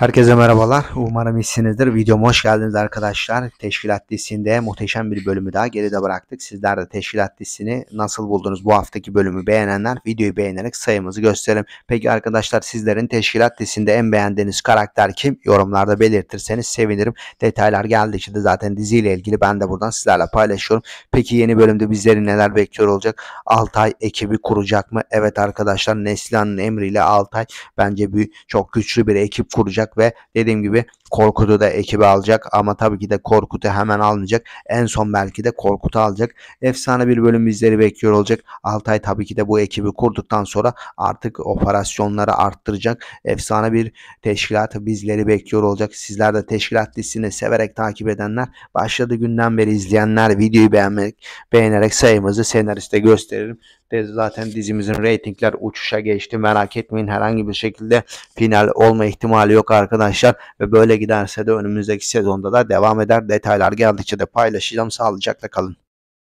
Herkese merhabalar. Umarım iyisinizdir. Videoma hoş geldiniz arkadaşlar. Teşkilat listinde muhteşem bir bölümü daha geride bıraktık. Sizler de teşkilat listini nasıl buldunuz? Bu haftaki bölümü beğenenler videoyu beğenerek sayımızı gösterelim. Peki arkadaşlar sizlerin teşkilat listinde en beğendiğiniz karakter kim? Yorumlarda belirtirseniz sevinirim. Detaylar geldi de zaten diziyle ilgili ben de buradan sizlerle paylaşıyorum. Peki yeni bölümde bizleri neler bekliyor olacak? Altay ekibi kuracak mı? Evet arkadaşlar Neslihan'ın emriyle Altay bence bir, çok güçlü bir ekip kuracak alacak ve dediğim gibi Korkut'u da ekibe alacak ama tabii ki de Korkut'u hemen almayacak. En son belki de Korkut'u alacak. Efsane bir bölüm bizleri bekliyor olacak. Altay tabii ki de bu ekibi kurduktan sonra artık operasyonları arttıracak. Efsane bir teşkilat bizleri bekliyor olacak. Sizler de teşkilat listesini severek takip edenler, başladığı günden beri izleyenler videoyu beğenmek, beğenerek sayımızı senariste gösteririm. De zaten dizimizin reytingler uçuşa geçti. Merak etmeyin herhangi bir şekilde final olma ihtimali yok arkadaşlar. Ve böyle giderse de önümüzdeki sezonda da devam eder. Detaylar geldikçe de paylaşacağım. Sağlıcakla kalın.